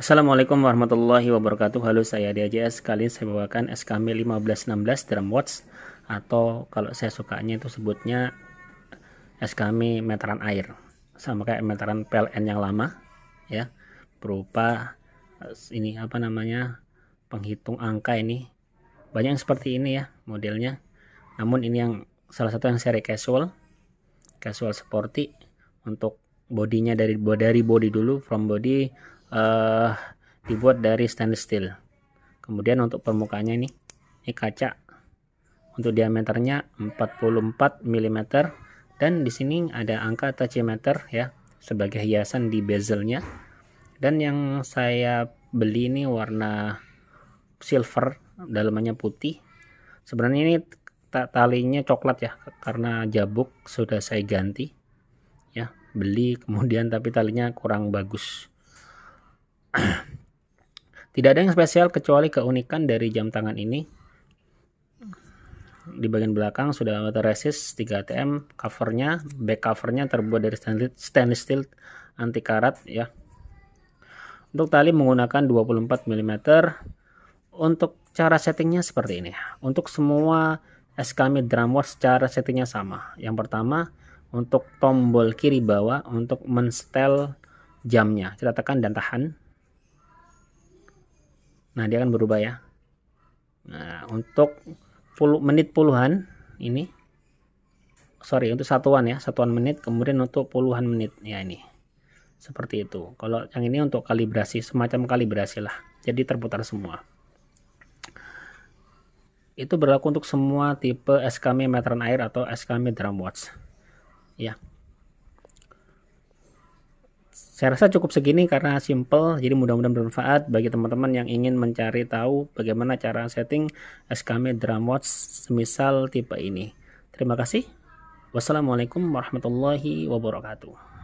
Assalamualaikum warahmatullahi wabarakatuh. Halo saya DJS. Kali ini saya bawakan SKM 1516 drum Watch atau kalau saya sukanya itu sebutnya SKM meteran air. Sama kayak meteran PLN yang lama ya. Berupa eh, ini apa namanya? penghitung angka ini. Banyak yang seperti ini ya modelnya. Namun ini yang salah satu yang seri casual. Casual sporty untuk bodinya dari dari body dulu from body uh, dibuat dari stainless steel kemudian untuk permukaannya ini ini kaca untuk diameternya 44 mm dan di sini ada angka tachymeter ya sebagai hiasan di bezelnya dan yang saya beli ini warna silver dalamannya putih sebenarnya ini talinya coklat ya karena jabuk sudah saya ganti ya beli kemudian tapi talinya kurang bagus Tidak ada yang spesial kecuali keunikan dari jam tangan ini. Di bagian belakang sudah water resist 3 ATM, covernya, back covernya terbuat dari stainless steel anti karat ya. Untuk tali menggunakan 24 mm. Untuk cara settingnya seperti ini. Untuk semua SKM drumware cara settingnya sama. Yang pertama untuk tombol kiri bawah untuk menstel jamnya. Kita tekan dan tahan Nah, dia akan berubah ya. Nah, untuk full menit puluhan ini sorry untuk satuan ya satuan menit kemudian untuk puluhan menit ya ini seperti itu kalau yang ini untuk kalibrasi semacam kalibrasi lah jadi terputar semua itu berlaku untuk semua tipe SKM meteran air atau SKM drum watch ya saya rasa cukup segini karena simple, jadi mudah-mudahan bermanfaat bagi teman-teman yang ingin mencari tahu bagaimana cara setting SKM DramWatch semisal tipe ini. Terima kasih. Wassalamualaikum warahmatullahi wabarakatuh.